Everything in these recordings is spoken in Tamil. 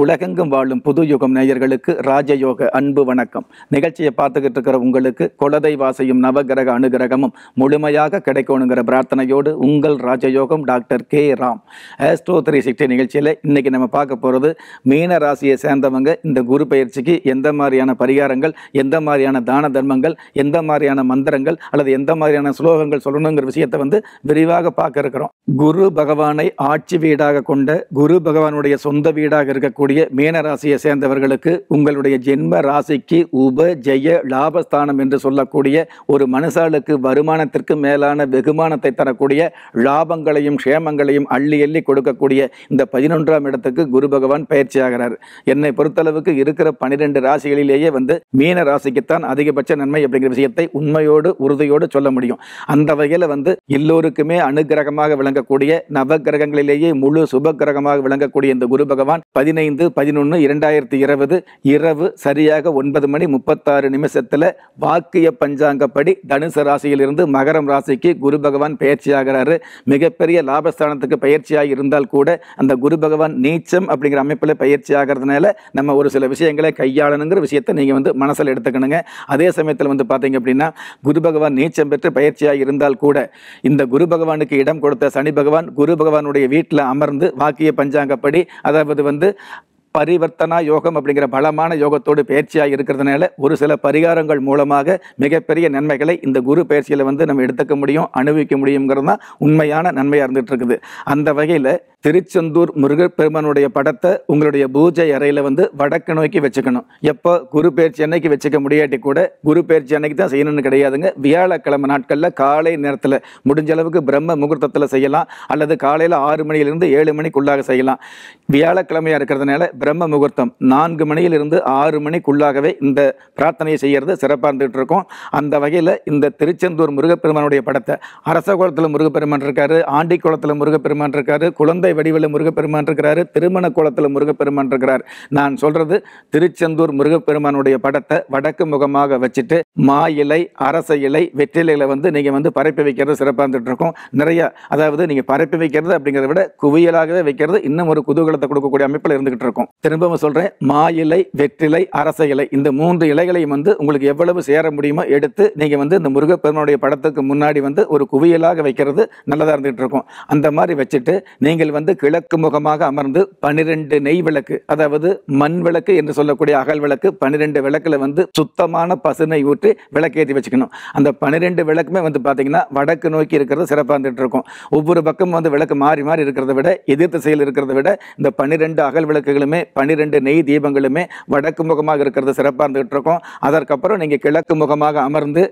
உலகெங்கும் வாழும் புது யுகம் நேயர்களுக்கு ராஜயோக அன்பு வணக்கம் நிகழ்ச்சியை பார்த்துக்கிட்டு இருக்கிற உங்களுக்கு குலதை வாசையும் நவகிரக அனுகிரகமும் முழுமையாக கிடைக்கணுங்கிற பிரார்த்தனையோடு உங்கள் ராஜயோகம் doctor K Ram astro three sixty நிகழ்ச்சியில் இன்றைக்கி நம்ம பார்க்க போகிறது மீன ராசியை சேர்ந்தவங்க இந்த குரு பயிற்சிக்கு எந்த மாதிரியான பரிகாரங்கள் எந்த மாதிரியான தான தர்மங்கள் எந்த மாதிரியான மந்திரங்கள் அல்லது எந்த மாதிரியான ஸ்லோகங்கள் சொல்லணுங்கிற விஷயத்தை வந்து விரிவாக பார்க்க இருக்கிறோம் குரு பகவானை ஆட்சி வீடாக கொண்ட குரு பகவானுடைய சொந்த வீடாக இருக்க இருக்கக்கூடிய மீனராசியை சேர்ந்தவர்களுக்கு உங்களுடைய ஜென்ம ராசிக்கு உப ஜெய லாபஸ்தானம் என்று சொல்லக்கூடிய ஒரு மனுஷாளுக்கு வருமானத்திற்கு மேலான வெகுமானத்தை தரக்கூடிய லாபங்களையும் க்ஷேமங்களையும் அள்ளி எள்ளி கொடுக்கக்கூடிய இந்த பதினொன்றாம் இடத்துக்கு குரு பகவான் பயிற்சியாகிறார் என்னை பொறுத்தளவுக்கு இருக்கிற பனிரெண்டு ராசிகளிலேயே வந்து மீன ராசிக்குத்தான் அதிகபட்ச நன்மை அப்படிங்கிற விஷயத்தை உண்மையோடு உறுதியோடு சொல்ல முடியும் அந்த வகையில் வந்து எல்லோருக்குமே அனுகிரகமாக விளங்கக்கூடிய நவகிரகங்களிலேயே முழு சுப கிரகமாக விளங்கக்கூடிய இந்த குரு பகவான் பதினைந்து பதினைந்து பதினொன்று இரண்டாயிரத்தி இருபது இரவு சரியாக ஒன்பது மணி முப்பத்தாறு நிமிஷத்தில் வாக்கிய பஞ்சாங்கப்படி தனுசு ராசியிலிருந்து மகரம் ராசிக்கு குரு பகவான் பயிற்சியாகிறாரு மிகப்பெரிய லாபஸ்தானத்துக்கு பயிற்சியாக இருந்தால் கூட அந்த குரு பகவான் நீச்சம் அப்படிங்கிற அமைப்பில் பயிற்சி ஆகிறதுனால நம்ம ஒரு சில விஷயங்களை கையாளணுங்கிற விஷயத்தை நீங்கள் வந்து மனசில் எடுத்துக்கணுங்க அதே சமயத்தில் வந்து பார்த்தீங்க அப்படின்னா குரு பகவான் நீச்சம் பெற்று பயிற்சியாக இருந்தால் கூட இந்த குரு பகவானுக்கு இடம் கொடுத்த சனி பகவான் குரு பகவானுடைய வீட்டில் அமர்ந்து வாக்கிய பஞ்சாங்கப்படி அதாவது வந்து பரிவர்த்தனா யோகம் அப்படிங்கிற பலமான யோகத்தோடு பயிற்சியாக இருக்கிறதுனால ஒரு சில பரிகாரங்கள் மூலமாக மிகப்பெரிய நன்மைகளை இந்த குரு பயிற்சியில் வந்து நம்ம எடுத்துக்க முடியும் அனுபவிக்க முடியுங்கிறது தான் உண்மையான நன்மையாக இருந்துகிட்டு இருக்குது அந்த வகையில் திருச்செந்தூர் முருகப்பெருமானுடைய படத்தை உங்களுடைய பூஜை அறையில் வந்து வடக்கு நோக்கி வச்சுக்கணும் எப்போ குரு பயிற்சி அன்னைக்கு வச்சுக்க முடியாட்டி கூட குரு பயிற்சி அன்னைக்கு தான் செய்யணும்னு கிடையாதுங்க வியாழக்கிழமை நாட்களில் காலை நேரத்தில் முடிஞ்ச அளவுக்கு பிரம்ம முகூர்த்தத்தில் செய்யலாம் அல்லது காலையில் ஆறு மணியிலிருந்து ஏழு மணிக்குள்ளாக செய்யலாம் வியாழக்கிழமையாக இருக்கிறதுனால பிரம்ம முகூர்த்தம் நான்கு மணியிலிருந்து ஆறு மணிக்குள்ளாகவே இந்த பிரார்த்தனையை செய்கிறது சிறப்பாக இருந்துகிட்டு இருக்கும் அந்த வகையில் இந்த திருச்செந்தூர் முருகப்பெருமானுடைய படத்தை அரச குளத்தில் முருகப்பெருமான் இருக்காரு ஆண்டி குளத்தில் முருகப்பெருமான் இருக்காரு குழந்தை சிலை வடிவில் முருகப்பெருமான் இருக்கிறாரு திருமண குளத்தில் முருகப்பெருமான் இருக்கிறார் நான் சொல்றது திருச்செந்தூர் முருகப்பெருமானுடைய படத்தை வடக்கு முகமாக வச்சுட்டு மா இலை அரச இலை வெற்றிலைகளை வந்து நீங்க வந்து பரப்பி வைக்கிறது சிறப்பாக இருக்கும் நிறைய அதாவது நீங்க பரப்பி வைக்கிறது அப்படிங்கிறத விட குவியலாகவே வைக்கிறது இன்னும் ஒரு குதூகலத்தை கொடுக்கக்கூடிய அமைப்பில் இருந்துகிட்டு இருக்கும் திரும்பவும் சொல்றேன் மா இலை வெற்றிலை அரச இலை இந்த மூன்று இலைகளையும் வந்து உங்களுக்கு எவ்வளவு சேர முடியுமோ எடுத்து நீங்க வந்து இந்த முருகப்பெருமானுடைய படத்துக்கு முன்னாடி வந்து ஒரு குவியலாக வைக்கிறது நல்லதாக இருந்துகிட்டு இருக்கும் அந்த மாதிரி வச்சுட்டு நீங்கள் வந்து வந்து கிழக்கு முகமாக அமர்ந்து பனிரெண்டு நெய் விளக்கு அதாவது மண் விளக்கு என்று சொல்லக்கூடிய அகல் விளக்கு பனிரெண்டு விளக்கில் வந்து சுத்தமான பசுனை ஊற்றி விளக்கேற்றி வச்சுக்கணும் அந்த பனிரெண்டு விளக்குமே வந்து பார்த்தீங்கன்னா வடக்கு நோக்கி இருக்கிறது சிறப்பாக இருந்துட்டு இருக்கும் ஒவ்வொரு பக்கமும் வந்து விளக்கு மாறி மாறி இருக்கிறத விட எதிர் திசையில் இருக்கிறத விட இந்த பனிரெண்டு அகல் விளக்குகளுமே பனிரெண்டு நெய் தீபங்களுமே வடக்கு முகமாக இருக்கிறது சிறப்பாக இருந்துகிட்டு இருக்கும் அதற்கப்புறம் நீங்கள் கிழக்கு முகமாக அமர்ந்து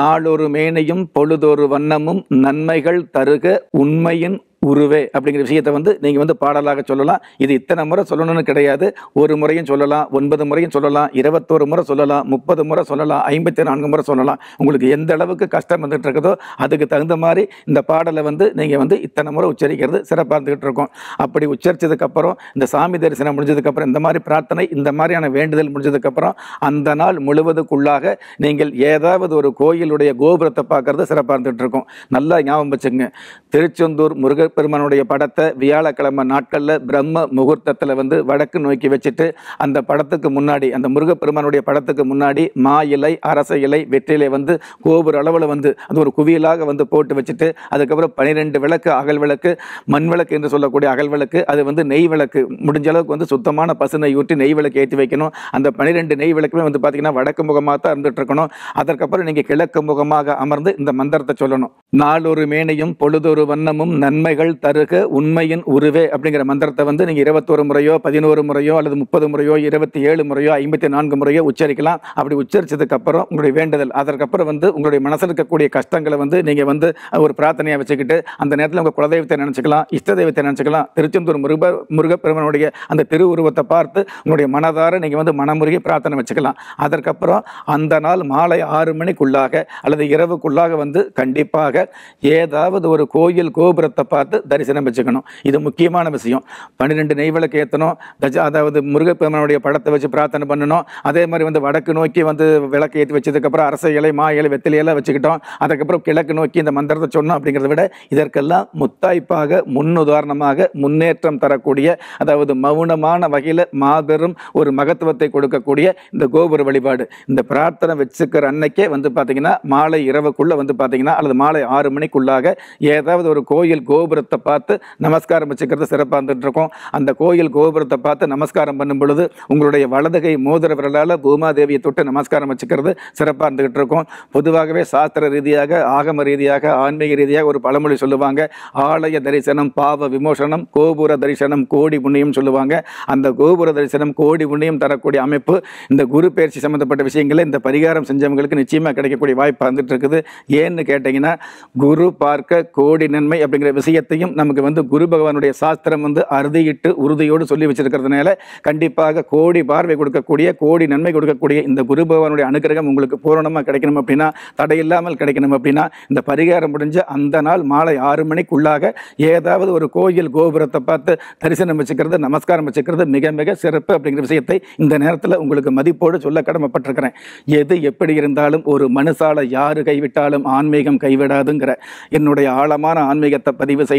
நாளொரு மேனையும் பொழுதொரு வண்ணமும் நன்மைகள் தருக உண்மையின் உருவே அப்படிங்கிற விஷயத்தை வந்து நீங்கள் வந்து பாடலாக சொல்லலாம் இது இத்தனை முறை சொல்லணும்னு கிடையாது ஒரு முறையும் சொல்லலாம் ஒன்பது முறையும் சொல்லலாம் இருபத்தோரு முறை சொல்லலாம் முப்பது முறை சொல்லலாம் ஐம்பத்தி நான்கு முறை சொல்லலாம் உங்களுக்கு எந்த அளவுக்கு கஷ்டம் வந்துட்டு இருக்குதோ அதுக்கு தகுந்த மாதிரி இந்த பாடலை வந்து நீங்கள் வந்து இத்தனை முறை உச்சரிக்கிறது சிறப்பாக இருந்துகிட்டு இருக்கோம் அப்படி உச்சரித்ததுக்கப்புறம் இந்த சாமி தரிசனம் முடிஞ்சதுக்கப்புறம் இந்த மாதிரி பிரார்த்தனை இந்த மாதிரியான வேண்டுதல் முடிஞ்சதுக்கப்புறம் அந்த நாள் முழுவதுக்குள்ளாக நீங்கள் ஏதாவது ஒரு கோயிலுடைய கோபுரத்தை பார்க்கறது சிறப்பாக இருந்துகிட்டு இருக்கோம் நல்லா ஞாபகம் வச்சுங்க திருச்செந்தூர் முருக முருகப்பெருமனுடைய படத்தை வியாழக்கிழமை நாட்களில் பிரம்ம முகூர்த்தத்தில் வந்து வடக்கு நோக்கி வச்சுட்டு அந்த படத்துக்கு முன்னாடி அந்த முருகப்பெருமனுடைய படத்துக்கு முன்னாடி மா இலை அரச இலை வெற்றிலை வந்து கோபுர அளவில் வந்து அது ஒரு குவியலாக வந்து போட்டு வச்சுட்டு அதுக்கப்புறம் பனிரெண்டு விளக்கு அகல் விளக்கு மண் விளக்கு என்று சொல்லக்கூடிய அகல் விளக்கு அது வந்து நெய் விளக்கு முடிஞ்ச அளவுக்கு வந்து சுத்தமான பசுனை ஊற்றி நெய் விளக்கு ஏற்றி வைக்கணும் அந்த பனிரெண்டு நெய் விளக்குமே வந்து பார்த்திங்கன்னா வடக்கு முகமாக தான் இருந்துகிட்டு இருக்கணும் அதற்கப்புறம் நீங்கள் கிழக்கு முகமாக அமர்ந்து இந்த மந்திரத்தை சொல்லணும் நாளொரு மேனையும் பொழுதொரு வண்ணமும் நன்மைகள் நிகழ் தருக உண்மையின் உருவே அப்படிங்கிற மந்திரத்தை வந்து நீங்கள் இருபத்தோரு முறையோ பதினோரு முறையோ அல்லது முப்பது முறையோ இருபத்தி ஏழு முறையோ ஐம்பத்தி நான்கு முறையோ உச்சரிக்கலாம் அப்படி உச்சரித்ததுக்கப்புறம் உங்களுடைய வேண்டுதல் அதற்கப்புறம் வந்து உங்களுடைய மனசில் இருக்கக்கூடிய கஷ்டங்களை வந்து நீங்கள் வந்து ஒரு பிரார்த்தனையாக வச்சுக்கிட்டு அந்த நேரத்தில் உங்கள் குலதெய்வத்தை நினச்சிக்கலாம் இஷ்ட தெய்வத்தை நினச்சிக்கலாம் திருச்செந்தூர் முருக முருகப்பெருமனுடைய அந்த திருவுருவத்தை பார்த்து உங்களுடைய மனதார நீங்கள் வந்து மனமுருகி பிரார்த்தனை வச்சுக்கலாம் அதற்கப்புறம் அந்த நாள் மாலை ஆறு மணிக்குள்ளாக அல்லது இரவுக்குள்ளாக வந்து கண்டிப்பாக ஏதாவது ஒரு கோயில் கோபுரத்தை பார்த்து பார்த்து தரிசனம் வச்சுக்கணும் இது முக்கியமான விஷயம் பன்னிரெண்டு நெய் விளக்கு ஏற்றணும் கஜ அதாவது முருகப்பெருமனுடைய படத்தை வச்சு பிரார்த்தனை பண்ணணும் அதே மாதிரி வந்து வடக்கு நோக்கி வந்து விளக்கு ஏற்றி வச்சதுக்கப்புறம் அரச இலை மா இலை வெத்திலையெல்லாம் வச்சுக்கிட்டோம் அதுக்கப்புறம் கிழக்கு நோக்கி இந்த மந்திரத்தை சொன்னோம் அப்படிங்கிறத விட இதற்கெல்லாம் முத்தாய்ப்பாக முன்னுதாரணமாக முன்னேற்றம் தரக்கூடிய அதாவது மௌனமான வகையில் மாபெரும் ஒரு மகத்துவத்தை கொடுக்கக்கூடிய இந்த கோபுர வழிபாடு இந்த பிரார்த்தனை வச்சுக்கிற அன்னைக்கே வந்து பார்த்தீங்கன்னா மாலை இரவுக்குள்ளே வந்து பார்த்தீங்கன்னா அல்லது மாலை ஆறு மணிக்குள்ளாக ஏதாவது ஒரு கோயில் கோபுர கோபுரத்தை பார்த்து நமஸ்காரம் வச்சுக்கிறது சிறப்பாக இருந்துகிட்ருக்கோம் அந்த கோயில் கோபுரத்தை பார்த்து நமஸ்காரம் பண்ணும் பொழுது உங்களுடைய வலதுகை மோதிர விரலால் பூமாதேவியை தொட்டு நமஸ்காரம் வச்சுக்கிறது சிறப்பாக இருந்துகிட்டு இருக்கோம் பொதுவாகவே சாஸ்திர ரீதியாக ஆகம ரீதியாக ஆன்மீக ரீதியாக ஒரு பழமொழி சொல்லுவாங்க ஆலய தரிசனம் பாவ விமோசனம் கோபுர தரிசனம் கோடி புண்ணியம் சொல்லுவாங்க அந்த கோபுர தரிசனம் கோடி புண்ணியம் தரக்கூடிய அமைப்பு இந்த குரு பயிற்சி சம்மந்தப்பட்ட விஷயங்களை இந்த பரிகாரம் செஞ்சவங்களுக்கு நிச்சயமாக கிடைக்கக்கூடிய வாய்ப்பு வந்துட்டு இருக்குது ஏன்னு கேட்டிங்கன்னா குரு பார்க்க கோடி நன்மை அப்படிங்கிற விஷயத்தை விஷயத்தையும் நமக்கு வந்து குரு பகவானுடைய சாஸ்திரம் வந்து அறுதியிட்டு உறுதியோடு சொல்லி வச்சிருக்கிறதுனால கண்டிப்பாக கோடி பார்வை கொடுக்கக்கூடிய கோடி நன்மை கொடுக்கக்கூடிய இந்த குரு பகவானுடைய அனுகிரகம் உங்களுக்கு பூரணமாக கிடைக்கணும் அப்படின்னா தடையில்லாமல் கிடைக்கணும் அப்படின்னா இந்த பரிகாரம் முடிஞ்ச அந்த நாள் மாலை ஆறு மணிக்குள்ளாக ஏதாவது ஒரு கோயில் கோபுரத்தை பார்த்து தரிசனம் வச்சுக்கிறது நமஸ்காரம் வச்சுக்கிறது மிக மிக சிறப்பு அப்படிங்கிற விஷயத்தை இந்த நேரத்தில் உங்களுக்கு மதிப்போடு சொல்ல கடமைப்பட்டிருக்கிறேன் எது எப்படி இருந்தாலும் ஒரு மனுஷால யாரு கைவிட்டாலும் ஆன்மீகம் கைவிடாதுங்கிற என்னுடைய ஆழமான ஆன்மீகத்தை பதிவு செய்து